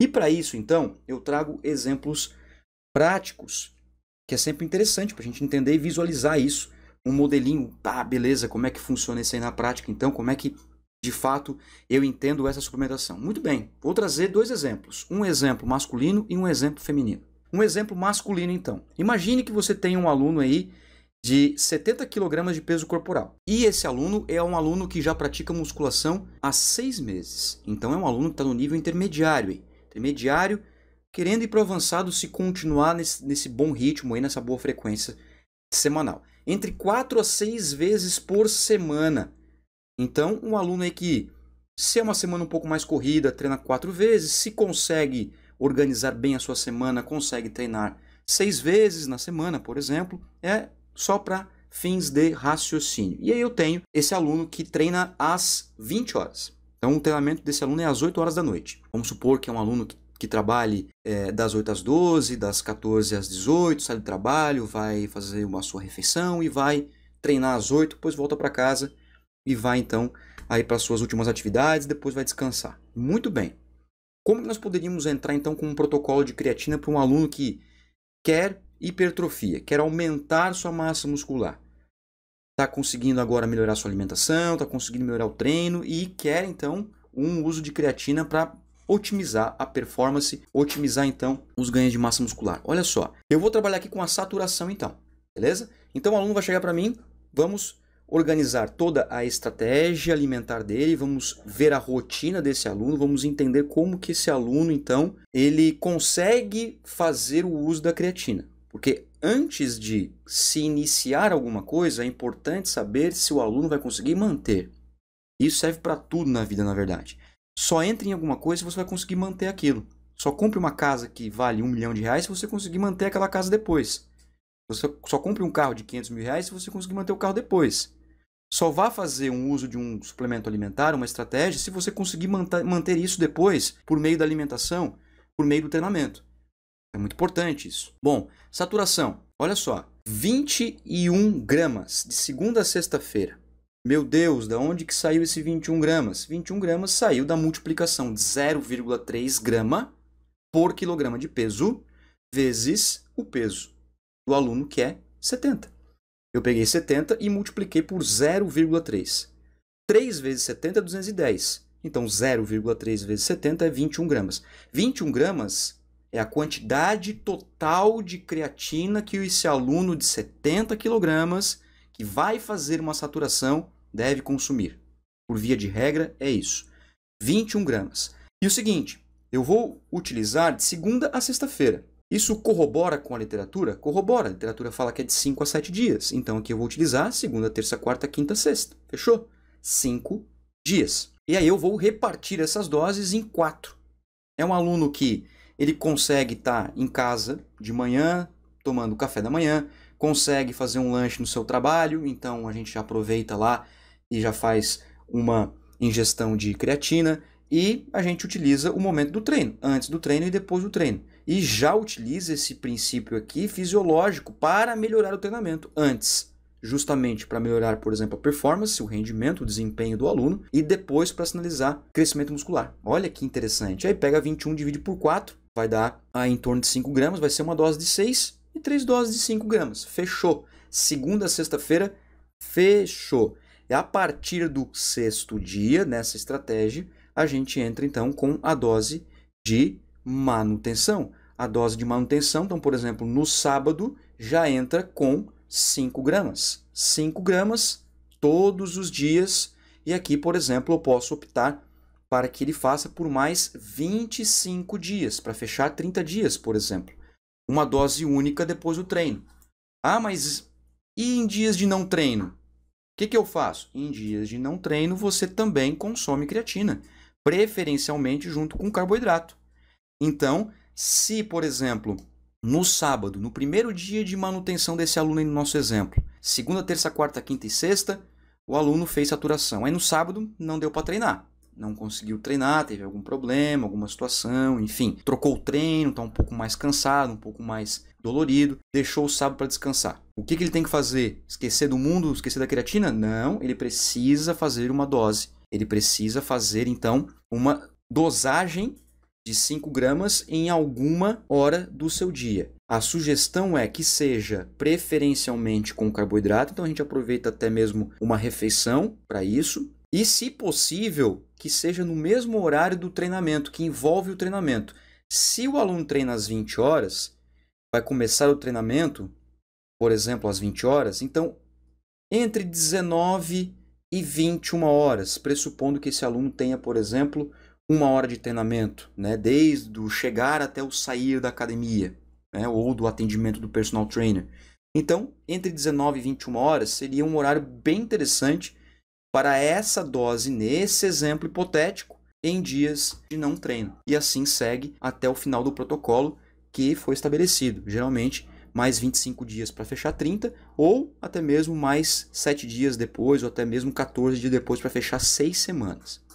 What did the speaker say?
E para isso, então, eu trago exemplos práticos, que é sempre interessante para a gente entender e visualizar isso. Um modelinho, tá, beleza, como é que funciona isso aí na prática, então, como é que de fato eu entendo essa suplementação. Muito bem, vou trazer dois exemplos: um exemplo masculino e um exemplo feminino. Um exemplo masculino, então. Imagine que você tem um aluno aí de 70 kg de peso corporal. E esse aluno é um aluno que já pratica musculação há seis meses. Então é um aluno que está no nível intermediário. Hein? intermediário, querendo e avançado se continuar nesse, nesse bom ritmo aí, nessa boa frequência semanal. Entre 4 a 6 vezes por semana. Então, um aluno aí que, se é uma semana um pouco mais corrida, treina 4 vezes, se consegue organizar bem a sua semana, consegue treinar 6 vezes na semana, por exemplo, é só para fins de raciocínio. E aí eu tenho esse aluno que treina às 20 horas. Então, o treinamento desse aluno é às 8 horas da noite. Vamos supor que é um aluno que, que trabalhe é, das 8 às 12, das 14 às 18, sai do trabalho, vai fazer uma sua refeição e vai treinar às 8, depois volta para casa e vai então aí para suas últimas atividades, depois vai descansar. Muito bem. Como nós poderíamos entrar então com um protocolo de creatina para um aluno que quer hipertrofia, quer aumentar sua massa muscular? está conseguindo agora melhorar sua alimentação, está conseguindo melhorar o treino e quer então um uso de creatina para otimizar a performance, otimizar então os ganhos de massa muscular. Olha só, eu vou trabalhar aqui com a saturação então, beleza? Então o aluno vai chegar para mim, vamos organizar toda a estratégia alimentar dele, vamos ver a rotina desse aluno, vamos entender como que esse aluno então ele consegue fazer o uso da creatina. Porque antes de se iniciar alguma coisa, é importante saber se o aluno vai conseguir manter. Isso serve para tudo na vida, na verdade. Só entre em alguma coisa se você vai conseguir manter aquilo. Só compre uma casa que vale um milhão de reais se você conseguir manter aquela casa depois. Você só compre um carro de 500 mil reais se você conseguir manter o carro depois. Só vá fazer um uso de um suplemento alimentar, uma estratégia, se você conseguir manter isso depois por meio da alimentação, por meio do treinamento. É muito importante isso. Bom, saturação. Olha só, 21 gramas de segunda a sexta-feira. Meu Deus, da onde que saiu esse 21 gramas? 21 gramas saiu da multiplicação de 0,3 grama por quilograma de peso vezes o peso do aluno que é 70. Eu peguei 70 e multipliquei por 0,3. 3 vezes 70 é 210. Então, 0,3 vezes 70 é 21 gramas. 21 gramas é a quantidade total de creatina que esse aluno de 70 kg que vai fazer uma saturação deve consumir. Por via de regra, é isso. 21 gramas. E o seguinte, eu vou utilizar de segunda a sexta-feira. Isso corrobora com a literatura? Corrobora. A literatura fala que é de 5 a 7 dias. Então aqui eu vou utilizar segunda, terça, quarta, quinta, sexta. Fechou? 5 dias. E aí eu vou repartir essas doses em 4. É um aluno que ele consegue estar tá em casa de manhã, tomando café da manhã, consegue fazer um lanche no seu trabalho, então a gente já aproveita lá e já faz uma ingestão de creatina e a gente utiliza o momento do treino, antes do treino e depois do treino. E já utiliza esse princípio aqui fisiológico para melhorar o treinamento antes, justamente para melhorar, por exemplo, a performance, o rendimento, o desempenho do aluno e depois para sinalizar crescimento muscular. Olha que interessante. Aí pega 21 divide por 4 vai dar ah, em torno de 5 gramas, vai ser uma dose de 6 e 3 doses de 5 gramas. Fechou. Segunda a sexta-feira, fechou. E a partir do sexto dia, nessa estratégia, a gente entra então com a dose de manutenção. A dose de manutenção, então, por exemplo, no sábado, já entra com 5 gramas. 5 gramas todos os dias. E aqui, por exemplo, eu posso optar para que ele faça por mais 25 dias, para fechar 30 dias, por exemplo. Uma dose única depois do treino. Ah, mas e em dias de não treino? O que, que eu faço? Em dias de não treino, você também consome creatina, preferencialmente junto com carboidrato. Então, se, por exemplo, no sábado, no primeiro dia de manutenção desse aluno no nosso exemplo, segunda, terça, quarta, quinta e sexta, o aluno fez saturação. Aí no sábado não deu para treinar não conseguiu treinar, teve algum problema, alguma situação, enfim, trocou o treino, está um pouco mais cansado, um pouco mais dolorido, deixou o sábado para descansar. O que, que ele tem que fazer? Esquecer do mundo, esquecer da creatina? Não, ele precisa fazer uma dose. Ele precisa fazer então uma dosagem de 5 gramas em alguma hora do seu dia. A sugestão é que seja preferencialmente com carboidrato, então a gente aproveita até mesmo uma refeição para isso. E, se possível, que seja no mesmo horário do treinamento, que envolve o treinamento. Se o aluno treina às 20 horas, vai começar o treinamento, por exemplo, às 20 horas, então entre 19 e 21 horas, pressupondo que esse aluno tenha, por exemplo, uma hora de treinamento, né? desde o chegar até o sair da academia, né? ou do atendimento do personal trainer. Então, entre 19 e 21 horas seria um horário bem interessante para essa dose nesse exemplo hipotético em dias de não treino. E assim segue até o final do protocolo que foi estabelecido. Geralmente, mais 25 dias para fechar 30, ou até mesmo mais 7 dias depois, ou até mesmo 14 dias depois para fechar 6 semanas.